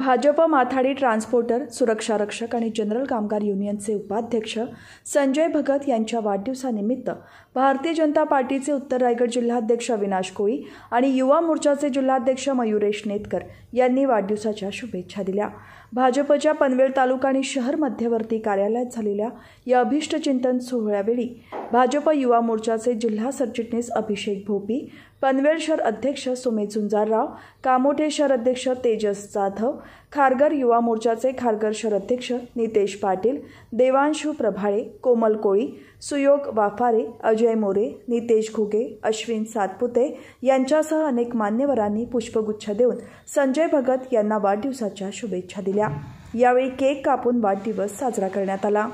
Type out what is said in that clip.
भाजप माथाडी transporter सुरक्षारक्षक आणि general कामगार युनियनचे उपाध्यक्ष संजय भगत यांच्या वाढदिवसानिमित्त भारतीय जनता पार्टीचे उत्तर रायगड जिल्हाध्यक्ष अविनाश कोळी आणि युवा मोर्चाचे जिल्हाध्यक्ष मयुरेश नेतकर यांनी वाढदिवसाच्या शुभेच्छा दिल्या भाजपच्या पनवेल तालुका आणि शहर मध्यवर्ती कार्यालयात झालेल्या या अभिष्टचिंतन सोहळ्यावेळी भाजप युवा मोर्चाचे जिल्हा सरचिटणीस अभिषेक भोपी पनवेल शहर अध्यक्ष सुमे चुंजारराव कामोठे शहर अध्यक्ष तेजस जाधव खारगर युवा मोर्चाचे खारगर शहर अध्यक्ष नितेश पाटील देवांशू प्रभाळे कोमल कोळी सुयोग वाफारे अजय मोरे नितेश घुगे अश्विन सातपुते यांच्यासह अनेक मान्यवरांनी पुष्पगुच्छ देऊन संजय भगत यांना वाढदिवसाच्या शुभेच्छा दिल्या यावेळी केक कापून वाढदिवस साजरा करण्यात आला